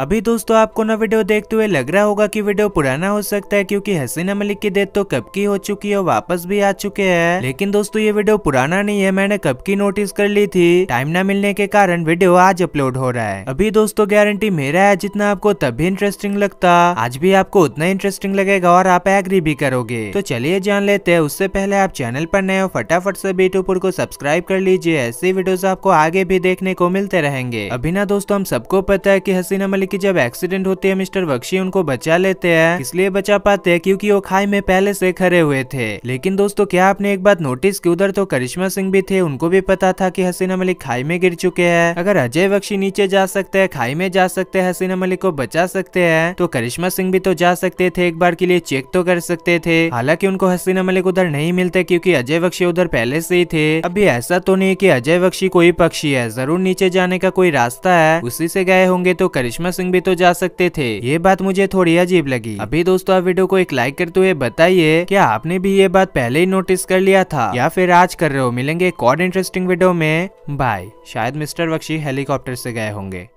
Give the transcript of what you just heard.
अभी दोस्तों आपको ना वीडियो देखते हुए लग रहा होगा कि वीडियो पुराना हो सकता है क्योंकि हसीना मलिक की डेथ तो कब की हो चुकी है वापस भी आ चुके हैं लेकिन दोस्तों ये वीडियो पुराना नहीं है मैंने कब की नोटिस कर ली थी टाइम ना मिलने के कारण वीडियो आज अपलोड हो रहा है अभी दोस्तों गारंटी मेरा है जितना आपको तब भी इंटरेस्टिंग लगता आज भी आपको उतना इंटरेस्टिंग लगेगा और आप एग्री भी करोगे तो चलिए जान लेते हैं उससे पहले आप चैनल पर नए हो फटाफट से बीटूपुर को सब्सक्राइब कर लीजिए ऐसी वीडियो आपको आगे भी देखने को मिलते रहेंगे अभी ना दोस्तों हम सबको पता है की हसीना मलिक कि जब एक्सीडेंट होते हैं मिस्टर बख्शी उनको बचा लेते हैं इसलिए बचा पाते हैं क्योंकि वो खाई में पहले से खड़े हुए थे लेकिन दोस्तों क्या आपने एक बात नोटिस की उधर तो करिश्मा सिंह भी थे उनको भी पता था की हसीना मलिक खाई में गिर चुके हैं अगर अजय बख्शी नीचे जा सकते हैं खाई में जा सकते है हसीना मलिक को बचा सकते हैं तो करिश्मा सिंह भी तो जा सकते थे एक बार के लिए चेक तो कर सकते थे हालांकि उनको हसीना मलिक उधर नहीं मिलते क्योंकि अजय बख्शी उधर पहले से ही थे अभी ऐसा तो नहीं कि अजय बख्शी कोई पक्षी है जरूर नीचे जाने का कोई रास्ता है उसी से गए होंगे तो करिश्मा सिंह भी तो जा सकते थे ये बात मुझे थोड़ी अजीब लगी अभी दोस्तों आप वीडियो को एक लाइक करते हुए बताइए क्या आपने भी ये बात पहले ही नोटिस कर लिया था या फिर आज कर रहे हो मिलेंगे एक और इंटरेस्टिंग वीडियो में बाय शायद मिस्टर बख्शी हेलीकॉप्टर से गए होंगे